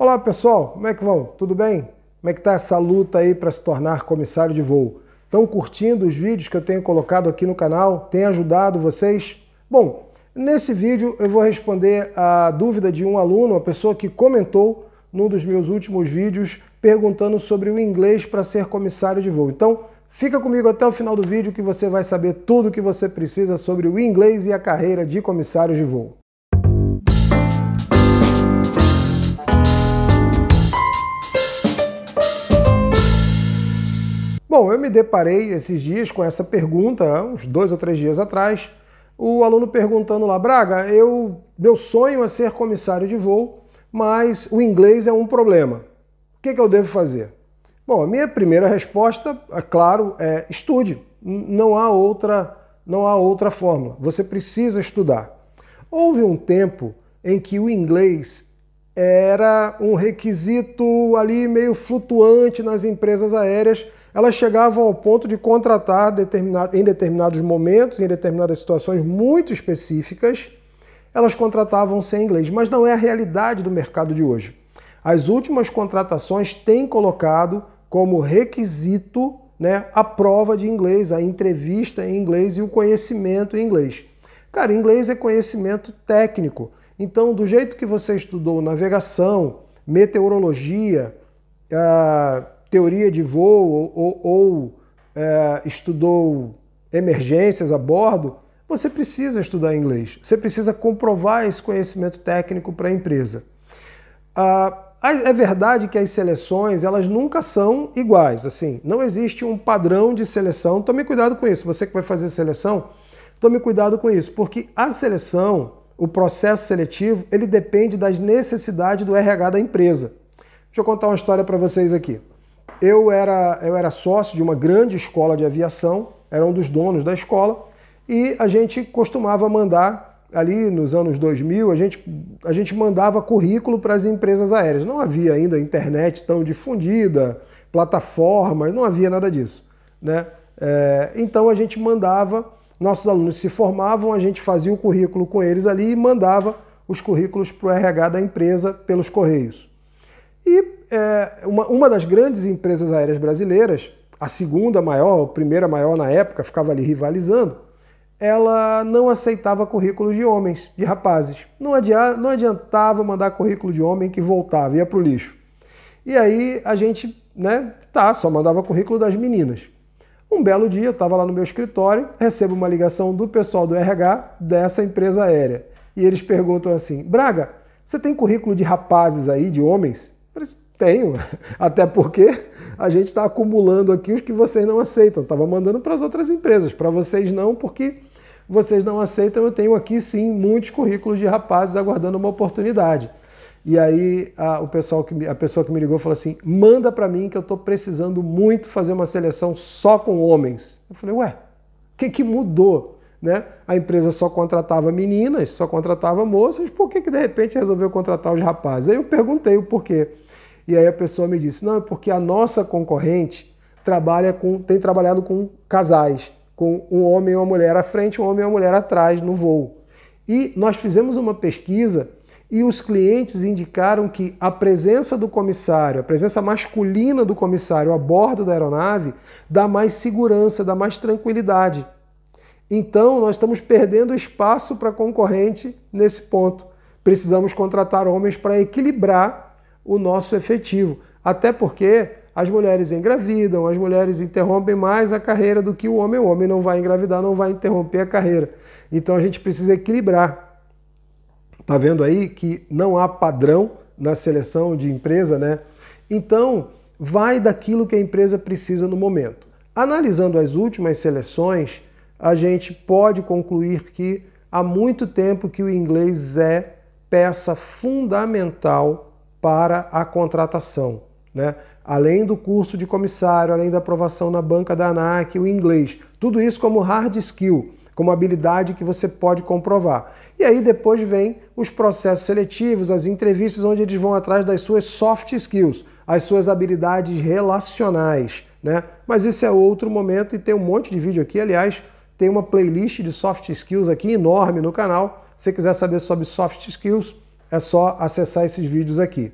Olá pessoal, como é que vão? Tudo bem? Como é que está essa luta aí para se tornar comissário de voo? Estão curtindo os vídeos que eu tenho colocado aqui no canal? Tem ajudado vocês? Bom, nesse vídeo eu vou responder a dúvida de um aluno, uma pessoa que comentou num dos meus últimos vídeos perguntando sobre o inglês para ser comissário de voo. Então, fica comigo até o final do vídeo que você vai saber tudo o que você precisa sobre o inglês e a carreira de comissário de voo. me deparei esses dias com essa pergunta, uns dois ou três dias atrás, o aluno perguntando lá, Braga, eu, meu sonho é ser comissário de voo, mas o inglês é um problema. O que, é que eu devo fazer? Bom, a minha primeira resposta, é claro, é estude. Não há outra, não há outra fórmula. Você precisa estudar. Houve um tempo em que o inglês era um requisito ali meio flutuante nas empresas aéreas elas chegavam ao ponto de contratar determinado, em determinados momentos, em determinadas situações muito específicas, elas contratavam sem inglês, mas não é a realidade do mercado de hoje. As últimas contratações têm colocado como requisito né, a prova de inglês, a entrevista em inglês e o conhecimento em inglês. Cara, inglês é conhecimento técnico. Então, do jeito que você estudou navegação, meteorologia, uh, teoria de voo ou, ou é, estudou emergências a bordo, você precisa estudar inglês. Você precisa comprovar esse conhecimento técnico para a empresa. Ah, é verdade que as seleções elas nunca são iguais. Assim, não existe um padrão de seleção. Tome cuidado com isso. Você que vai fazer seleção, tome cuidado com isso, porque a seleção, o processo seletivo, ele depende das necessidades do RH da empresa. Deixa eu contar uma história para vocês aqui eu era, eu era sócio de uma grande escola de aviação, era um dos donos da escola, e a gente costumava mandar, ali nos anos 2000, a gente, a gente mandava currículo para as empresas aéreas. Não havia ainda internet tão difundida, plataformas, não havia nada disso. Né? É, então a gente mandava, nossos alunos se formavam, a gente fazia o currículo com eles ali e mandava os currículos para o RH da empresa pelos correios. E é, uma, uma das grandes empresas aéreas brasileiras, a segunda maior, a primeira maior na época, ficava ali rivalizando, ela não aceitava currículos de homens, de rapazes. Não, adiantava, não adiantava mandar currículo de homem que voltava, ia para o lixo. E aí a gente, né, tá, só mandava currículo das meninas. Um belo dia, eu estava lá no meu escritório, recebo uma ligação do pessoal do RH dessa empresa aérea. E eles perguntam assim: Braga, você tem currículo de rapazes aí, de homens? Eu falei, assim, tenho, até porque a gente está acumulando aqui os que vocês não aceitam. Estava mandando para as outras empresas, para vocês não, porque vocês não aceitam. Eu tenho aqui sim muitos currículos de rapazes aguardando uma oportunidade. E aí a, o pessoal que, a pessoa que me ligou falou assim: manda para mim que eu estou precisando muito fazer uma seleção só com homens. Eu falei: ué, o que, que mudou? Né? A empresa só contratava meninas, só contratava moças, por que, que de repente resolveu contratar os rapazes? Aí eu perguntei o porquê. E aí a pessoa me disse: não, é porque a nossa concorrente trabalha com, tem trabalhado com casais, com um homem e uma mulher à frente, um homem e uma mulher atrás no voo. E nós fizemos uma pesquisa e os clientes indicaram que a presença do comissário, a presença masculina do comissário a bordo da aeronave, dá mais segurança, dá mais tranquilidade. Então, nós estamos perdendo espaço para concorrente nesse ponto. Precisamos contratar homens para equilibrar o nosso efetivo. Até porque as mulheres engravidam, as mulheres interrompem mais a carreira do que o homem. O homem não vai engravidar, não vai interromper a carreira. Então a gente precisa equilibrar. Tá vendo aí que não há padrão na seleção de empresa, né? Então, vai daquilo que a empresa precisa no momento. Analisando as últimas seleções, a gente pode concluir que há muito tempo que o inglês é peça fundamental para a contratação. Né? Além do curso de comissário, além da aprovação na banca da ANAC, o inglês, tudo isso como hard skill, como habilidade que você pode comprovar. E aí depois vem os processos seletivos, as entrevistas, onde eles vão atrás das suas soft skills, as suas habilidades relacionais. Né? Mas isso é outro momento e tem um monte de vídeo aqui. Aliás, tem uma playlist de soft skills aqui enorme no canal. Se você quiser saber sobre soft skills, é só acessar esses vídeos aqui.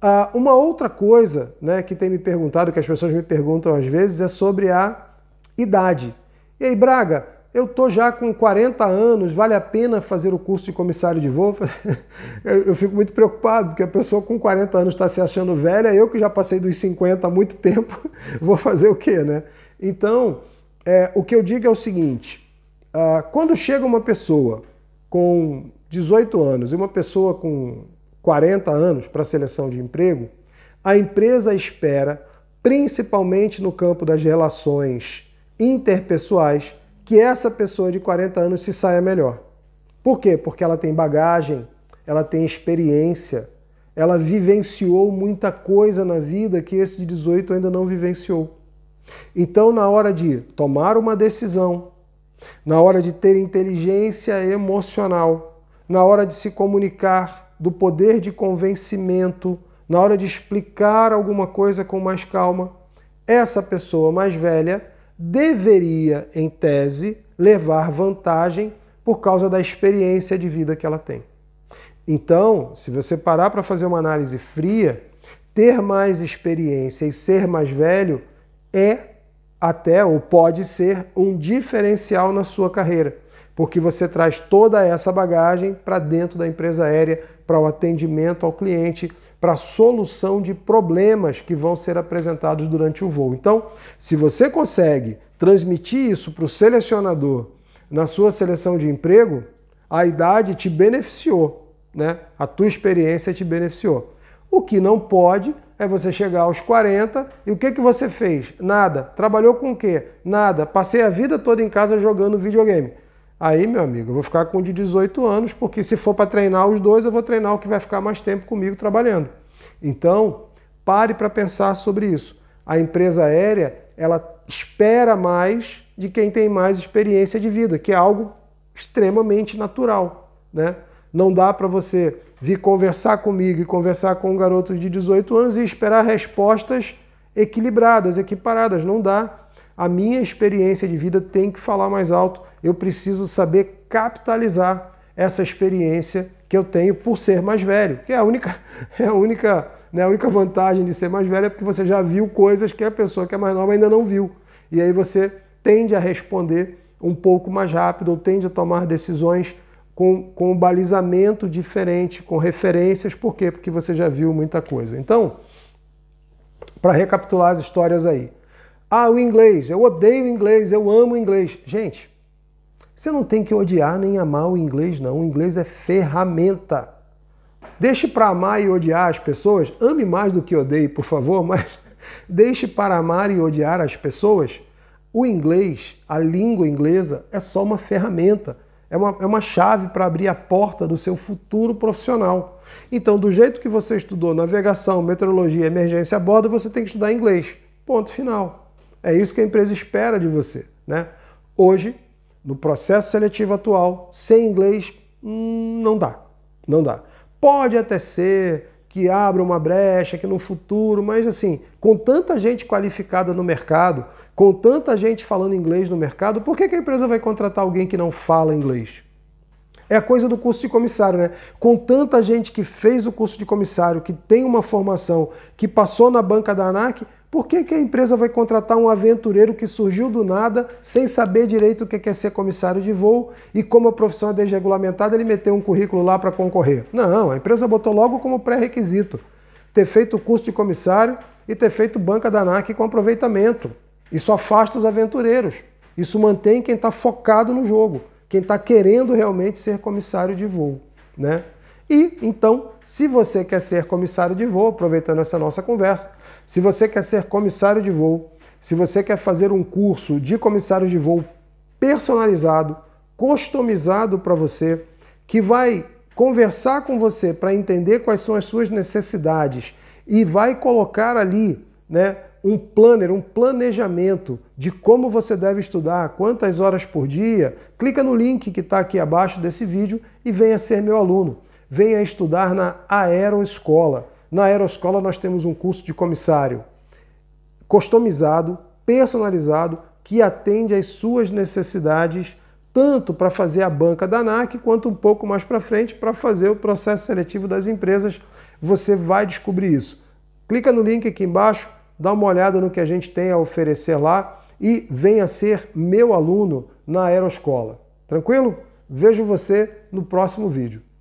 Ah, uma outra coisa né, que tem me perguntado, que as pessoas me perguntam às vezes, é sobre a idade. E aí, Braga, eu tô já com 40 anos, vale a pena fazer o curso de comissário de voo? eu, fico muito preocupado, porque a pessoa com 40 anos está se achando velha, eu que já passei dos 50 há muito tempo, vou fazer o quê, né? Então, é, o que eu digo é o seguinte, uh, quando chega uma pessoa com 18 anos e uma pessoa com 40 anos para seleção de emprego, a empresa espera, principalmente no campo das relações interpessoais, que essa pessoa de 40 anos se saia melhor. Por quê? Porque ela tem bagagem, ela tem experiência, ela vivenciou muita coisa na vida que esse de 18 ainda não vivenciou. Então, na hora de tomar uma decisão, na hora de ter inteligência emocional, na hora de se comunicar, do poder de convencimento, na hora de explicar alguma coisa com mais calma, essa pessoa mais velha deveria, em tese, levar vantagem por causa da experiência de vida que ela tem. Então, se você parar para fazer uma análise fria, ter mais experiência e ser mais velho é até ou pode ser um diferencial na sua carreira, porque você traz toda essa bagagem para dentro da empresa aérea, para o atendimento ao cliente, para a solução de problemas que vão ser apresentados durante o voo. Então, se você consegue transmitir isso para o selecionador na sua seleção de emprego, a idade te beneficiou, né? A tua experiência te beneficiou. O que não pode é você chegar aos 40 e o que, que você fez? Nada. Trabalhou com o quê? Nada. Passei a vida toda em casa jogando videogame. Aí, meu amigo, eu vou ficar com o de 18 anos, porque se for para treinar os dois, eu vou treinar o que vai ficar mais tempo comigo trabalhando. Então, pare para pensar sobre isso. A empresa aérea, ela espera mais de quem tem mais experiência de vida, que é algo extremamente natural, né? Não dá para você vir conversar comigo e conversar com um garoto de 18 anos e esperar respostas equilibradas, equiparadas, não dá. A minha experiência de vida tem que falar mais alto eu preciso saber capitalizar essa experiência que eu tenho por ser mais velho, que é a única, é a única, né, a única vantagem de ser mais velho é porque você já viu coisas que a pessoa que é mais nova ainda não viu. E aí você tende a responder um pouco mais rápido ou tende a tomar decisões com, com um balizamento diferente, com referências. Por quê? Porque você já viu muita coisa. Então, para recapitular as histórias aí. Ah, o inglês. Eu odeio o inglês, eu amo o inglês. Gente, você não tem que odiar nem amar o inglês, não. O inglês é ferramenta. Deixe para amar e odiar as pessoas. Ame mais do que odeie, por favor, mas deixe para amar e odiar as pessoas. O inglês, a língua inglesa, é só uma ferramenta. É uma, é uma chave para abrir a porta do seu futuro profissional. Então, do jeito que você estudou navegação, meteorologia, emergência a bordo, você tem que estudar inglês. Ponto final. É isso que a empresa espera de você. Né? Hoje, no processo seletivo atual, sem inglês, hum, não dá. Não dá. Pode até ser que abra uma brecha, que no futuro, mas assim, com tanta gente qualificada no mercado, com tanta gente falando inglês no mercado, por que, que a empresa vai contratar alguém que não fala inglês? É a coisa do curso de comissário, né? Com tanta gente que fez o curso de comissário, que tem uma formação, que passou na banca da ANAC, por que, que a empresa vai contratar um aventureiro que surgiu do nada, sem saber direito o que é ser comissário de voo e como a profissão é desregulamentada, ele meteu um currículo lá para concorrer? Não, a empresa botou logo como pré-requisito ter feito o curso de comissário e ter feito banca da ANAC com aproveitamento. Isso afasta os aventureiros. Isso mantém quem está focado no jogo, quem está querendo realmente ser comissário de voo. Né? E então, se você quer ser comissário de voo, aproveitando essa nossa conversa, se você quer ser comissário de voo, se você quer fazer um curso de comissário de voo personalizado, customizado para você, que vai conversar com você para entender quais são as suas necessidades e vai colocar ali, né, um planner, um planejamento de como você deve estudar, quantas horas por dia, clica no link que está aqui abaixo desse vídeo e venha ser meu aluno venha estudar na Aeroescola. Na Aeroescola nós temos um curso de comissário customizado, personalizado, que atende às suas necessidades, tanto para fazer a banca da ANAC, quanto um pouco mais para frente para fazer o processo seletivo das empresas. Você vai descobrir isso. Clica no link aqui embaixo, dá uma olhada no que a gente tem a oferecer lá e venha ser meu aluno na Aeroescola. Tranquilo? Vejo você no próximo vídeo.